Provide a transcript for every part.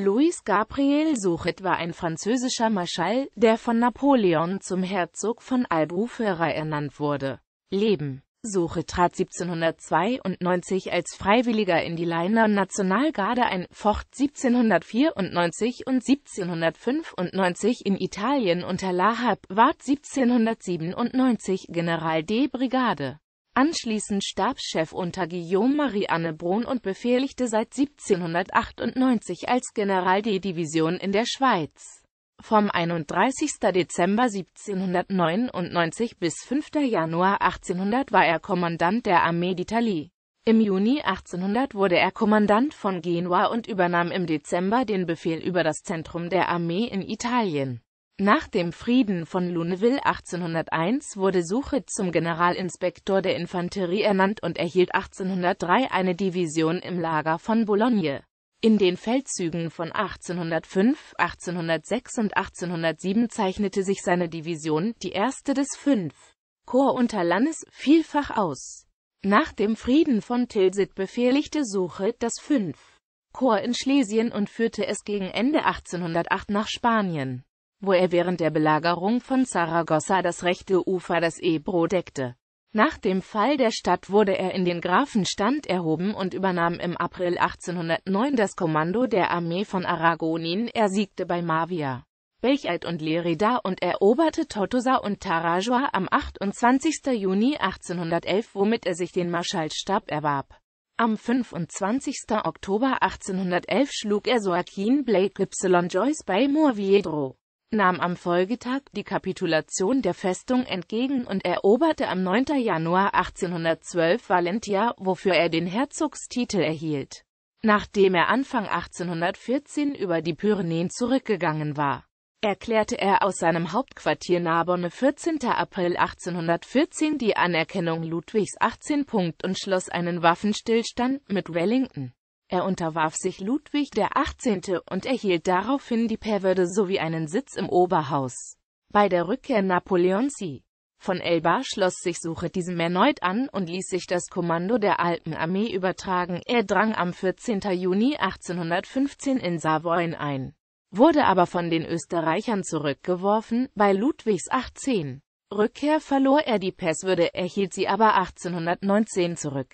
Louis Gabriel Suchet war ein französischer Marschall, der von Napoleon zum Herzog von Albufeira ernannt wurde. Leben Suche trat 1792 als Freiwilliger in die Leiner Nationalgarde ein, focht 1794 und 1795 in Italien unter Lahab, ward 1797 General de Brigade anschließend Stabschef unter Guillaume Marie Annebrun und befehligte seit 1798 als General die Division in der Schweiz. Vom 31. Dezember 1799 bis 5. Januar 1800 war er Kommandant der Armee d'Italie. Im Juni 1800 wurde er Kommandant von Genua und übernahm im Dezember den Befehl über das Zentrum der Armee in Italien. Nach dem Frieden von Luneville 1801 wurde Suchet zum Generalinspektor der Infanterie ernannt und erhielt 1803 eine Division im Lager von Boulogne. In den Feldzügen von 1805, 1806 und 1807 zeichnete sich seine Division, die erste des fünf Korps unter Lannes, vielfach aus. Nach dem Frieden von Tilsit befehligte Suchet das fünf Korps in Schlesien und führte es gegen Ende 1808 nach Spanien wo er während der Belagerung von Saragossa das rechte Ufer des Ebro deckte. Nach dem Fall der Stadt wurde er in den Grafenstand erhoben und übernahm im April 1809 das Kommando der Armee von Aragonien. Er siegte bei Mavia, Belchalt und Lerida und eroberte Totosa und Tarajua am 28. Juni 1811, womit er sich den Marschallstab erwarb. Am 25. Oktober 1811 schlug er Soakin Blake Y. Joyce bei Morviedro nahm am Folgetag die Kapitulation der Festung entgegen und eroberte am 9. Januar 1812 Valentia, wofür er den Herzogstitel erhielt, nachdem er Anfang 1814 über die Pyrenäen zurückgegangen war erklärte er aus seinem Hauptquartier Narbonne 14. April 1814 die Anerkennung Ludwigs 18. Punkt und schloss einen Waffenstillstand mit Wellington. Er unterwarf sich Ludwig XVIII. und erhielt daraufhin die Perwerde sowie einen Sitz im Oberhaus. Bei der Rückkehr Napoleons von Elba schloss sich Suche diesem erneut an und ließ sich das Kommando der Alpenarmee übertragen. Er drang am 14. Juni 1815 in Savoyen ein, wurde aber von den Österreichern zurückgeworfen. Bei Ludwigs 18. Rückkehr verlor er die Passwürde, erhielt sie aber 1819 zurück.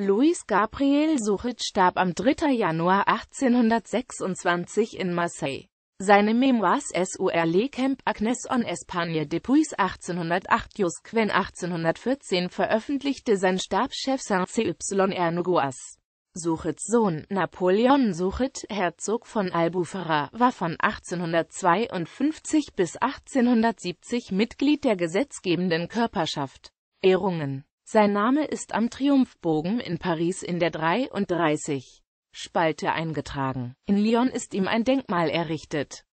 Luis Gabriel Suchet starb am 3. Januar 1826 in Marseille. Seine Memoirs sur le Camp Agnes en Espagne depuis 1808 Jusquen 1814 veröffentlichte sein Stabschef Saint-Cyr Noguas. Suchets Sohn, Napoleon Suchet, Herzog von Albufera, war von 1852 bis 1870 Mitglied der gesetzgebenden Körperschaft. Ehrungen sein Name ist am Triumphbogen in Paris in der 33. Spalte eingetragen. In Lyon ist ihm ein Denkmal errichtet.